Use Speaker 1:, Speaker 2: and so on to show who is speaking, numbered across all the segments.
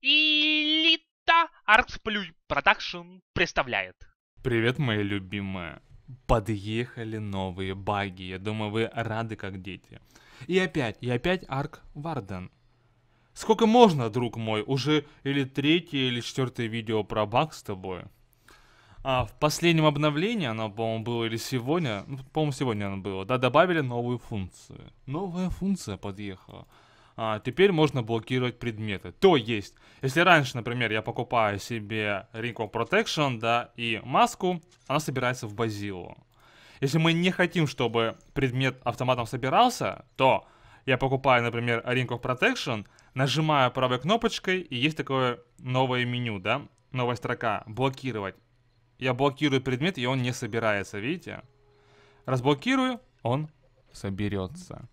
Speaker 1: Элита Артсплюй Продакшн представляет. Привет, моя любимая. Подъехали новые баги. Я думаю, вы рады как дети. И опять, и опять Арк Варден. Сколько можно, друг мой? Уже или третье, или четвертое видео про баг с тобой. А в последнем обновлении, оно, по-моему, было или сегодня, ну, по-моему, сегодня оно было, да, добавили новую функцию. Новая функция подъехала а, теперь можно блокировать предметы. То есть, если раньше, например, я покупаю себе Rico Protection, да, и маску, она собирается в базилу. Если мы не хотим, чтобы предмет автоматом собирался, то я покупаю, например, Ring of Protection, нажимаю правой кнопочкой, и есть такое новое меню, да, новая строка «Блокировать». Я блокирую предмет, и он не собирается, видите? Разблокирую, он соберется.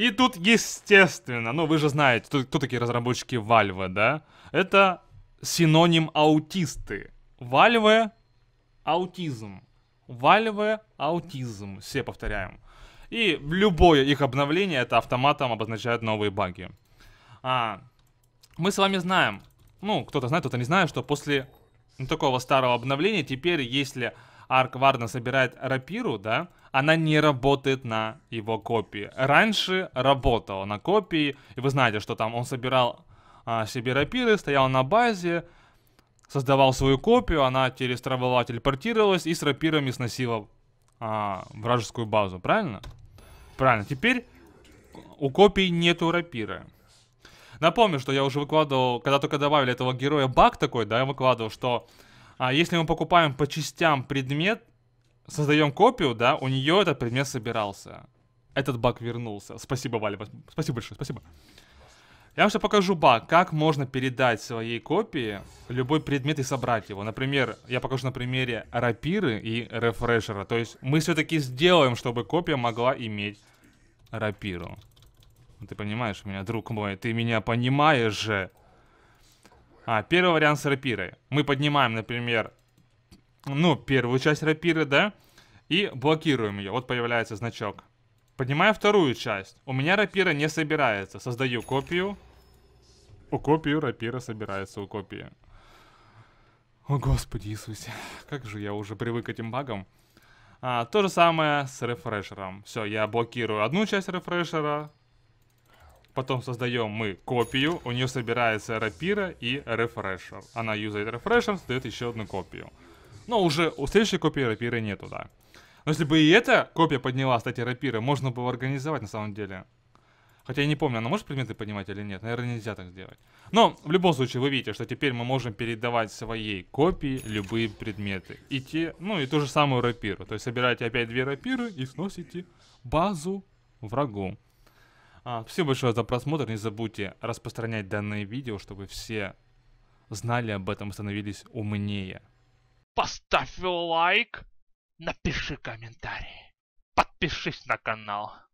Speaker 1: И тут, естественно, ну вы же знаете, кто, кто такие разработчики Valve, да? Это синоним аутисты. Valve — аутизм. Valve — аутизм. Все повторяем. И любое их обновление это автоматом обозначает новые баги. А, мы с вами знаем, ну, кто-то знает, кто-то не знает, что после ну, такого старого обновления теперь, если Арк Варна собирает рапиру, да, она не работает на его копии. Раньше работала на копии, и вы знаете, что там он собирал а, себе рапиры, стоял на базе, создавал свою копию, она через травела телепортировалась и с рапирами сносила а, вражескую базу, правильно? Правильно, теперь у копий нету рапиры. Напомню, что я уже выкладывал, когда только добавили этого героя баг такой, да, я выкладывал, что а если мы покупаем по частям предмет, создаем копию, да, у нее этот предмет собирался. Этот баг вернулся. Спасибо, Валя. Спасибо большое, спасибо. Я вам сейчас покажу баг, как можно передать своей копии любой предмет и собрать его. Например, я покажу на примере рапиры и рефрешера. То есть мы все-таки сделаем, чтобы копия могла иметь рапиру. Ты понимаешь меня, друг мой, ты меня понимаешь же. А, первый вариант с рапирой. Мы поднимаем, например, ну, первую часть рапиры, да, и блокируем ее. Вот появляется значок. Поднимаю вторую часть. У меня рапира не собирается. Создаю копию. У копию рапира собирается у копии. О, Господи Иисусе. Как же я уже привык к этим багам. А, то же самое с рефрешером. Все, я блокирую одну часть рефрешера, Потом создаем мы копию, у нее собирается рапира и рефрешер. Она юзает рефрешер, создает еще одну копию. Но уже у следующей копии рапиры нету, да. Но если бы и эта копия подняла, кстати, рапиры, можно было организовать на самом деле. Хотя я не помню, она может предметы поднимать или нет. Наверное, нельзя так сделать. Но, в любом случае, вы видите, что теперь мы можем передавать своей копии любые предметы. И те, ну и ту же самую рапиру. То есть собираете опять две рапиры и сносите базу врагу. А, все большое за просмотр. Не забудьте распространять данное видео, чтобы все знали об этом и становились умнее. Поставь лайк, напиши комментарий, подпишись на канал.